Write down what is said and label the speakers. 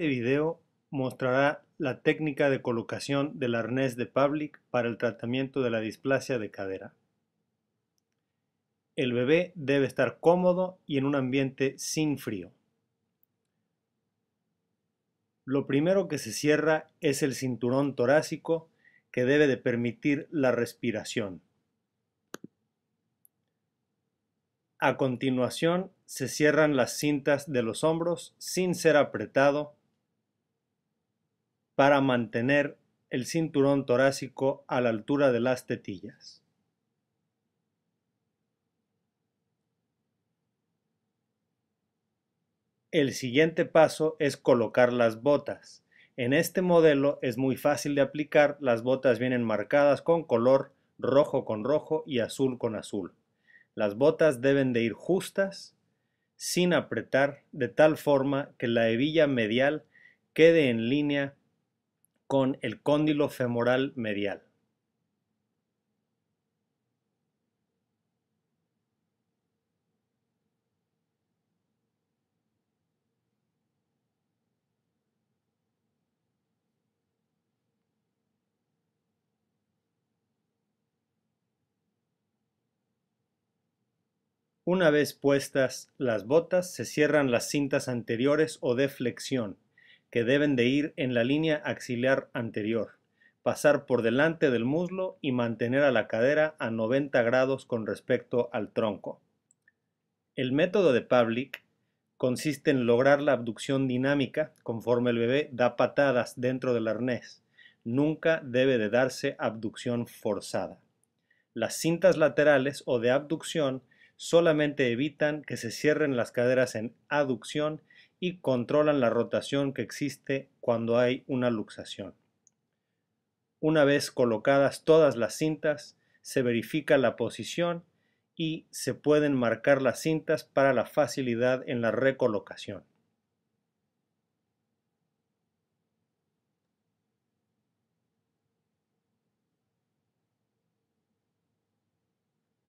Speaker 1: Este video mostrará la técnica de colocación del arnés de Pavlik para el tratamiento de la displasia de cadera. El bebé debe estar cómodo y en un ambiente sin frío. Lo primero que se cierra es el cinturón torácico que debe de permitir la respiración. A continuación se cierran las cintas de los hombros sin ser apretado para mantener el cinturón torácico a la altura de las tetillas. El siguiente paso es colocar las botas. En este modelo es muy fácil de aplicar, las botas vienen marcadas con color rojo con rojo y azul con azul. Las botas deben de ir justas, sin apretar, de tal forma que la hebilla medial quede en línea con el cóndilo femoral medial. Una vez puestas las botas, se cierran las cintas anteriores o de flexión que deben de ir en la línea axilar anterior, pasar por delante del muslo y mantener a la cadera a 90 grados con respecto al tronco. El método de Pavlik consiste en lograr la abducción dinámica conforme el bebé da patadas dentro del arnés. Nunca debe de darse abducción forzada. Las cintas laterales o de abducción solamente evitan que se cierren las caderas en aducción y controlan la rotación que existe cuando hay una luxación. Una vez colocadas todas las cintas, se verifica la posición y se pueden marcar las cintas para la facilidad en la recolocación.